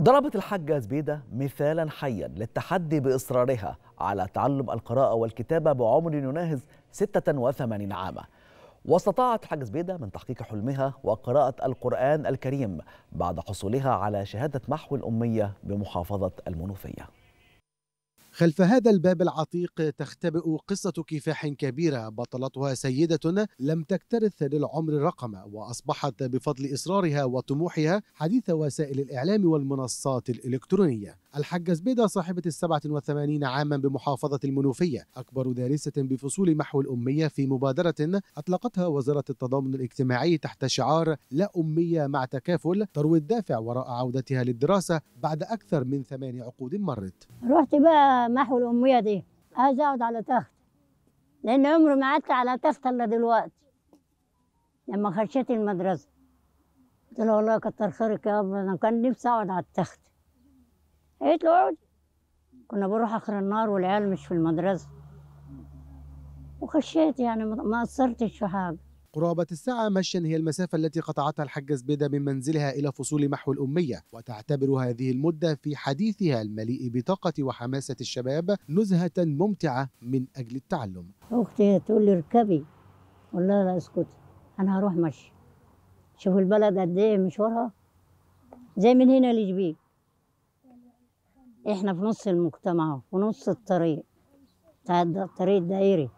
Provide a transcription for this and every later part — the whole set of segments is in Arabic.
ضربت الحاجة زبيدة مثالا حيا للتحدي بإصرارها على تعلم القراءة والكتابة بعمر يناهز 86 عاما واستطاعت الحاجة زبيدة من تحقيق حلمها وقراءة القرآن الكريم بعد حصولها على شهادة محو الأمية بمحافظة المنوفية خلف هذا الباب العتيق تختبئ قصة كفاح كبيرة بطلتها سيدة لم تكترث للعمر رقما وأصبحت بفضل إصرارها وطموحها حديث وسائل الإعلام والمنصات الإلكترونية الحاجة زبيدة صاحبة السبعة وثمانين عاما بمحافظة المنوفية أكبر دارسة بفصول محو الأمية في مبادرة أطلقتها وزارة التضامن الاجتماعي تحت شعار لا أمية مع تكافل تروي الدافع وراء عودتها للدراسة بعد أكثر من ثمان عقود مرت رحت بقى محو الأمية دي عايز أقعد على تخت لأن عمري ما قعدت على تخت إلا دلوقتي لما خشيت المدرسة قلت له والله كتر خيرك يا أبا أنا كان نفسي أقعد على التخت قلت له اقعد كنا بروح آخر النهار والعيال مش في المدرسة وخشيت يعني ما قصرتش في حاجة قرابة الساعة مشيا هي المسافة التي قطعتها الحجة زبيدة من منزلها إلى فصول محو الأمية وتعتبر هذه المدة في حديثها المليء بطاقة وحماسة الشباب نزهة ممتعة من أجل التعلم أختي تقول لي اركبي أقول لها لا اسكت أنا هروح مشي شوف البلد قد إيه مشوارها زي من هنا لجبيل إحنا في نص المجتمع في نص الطريق الطريق الدائري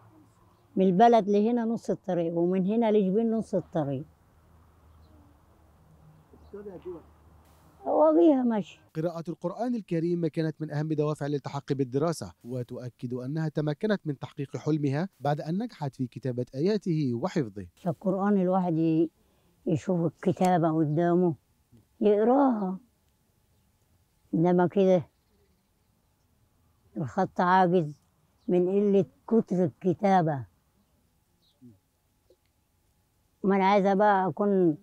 من البلد لهنا نص الطريق ومن هنا لجبين نص الطريق أواغيها ماشي قراءة القرآن الكريم كانت من أهم دوافع الالتحاق بالدراسة وتؤكد أنها تمكنت من تحقيق حلمها بعد أن نجحت في كتابة آياته وحفظه القرآن الواحد يشوف الكتابة قدامه يقراها إنما كده الخط عاجز من قلة كتر الكتابة ما انا عايزه بقى اكون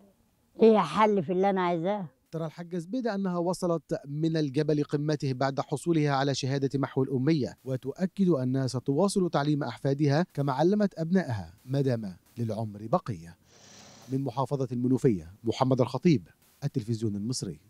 ليها حل في اللي انا عايزاه ترى الحاجة زبيدة أنها وصلت من الجبل قمته بعد حصولها على شهادة محو الأمية وتؤكد أنها ستواصل تعليم أحفادها كما علمت أبنائها ما دام للعمر بقية من محافظة المنوفية محمد الخطيب التلفزيون المصري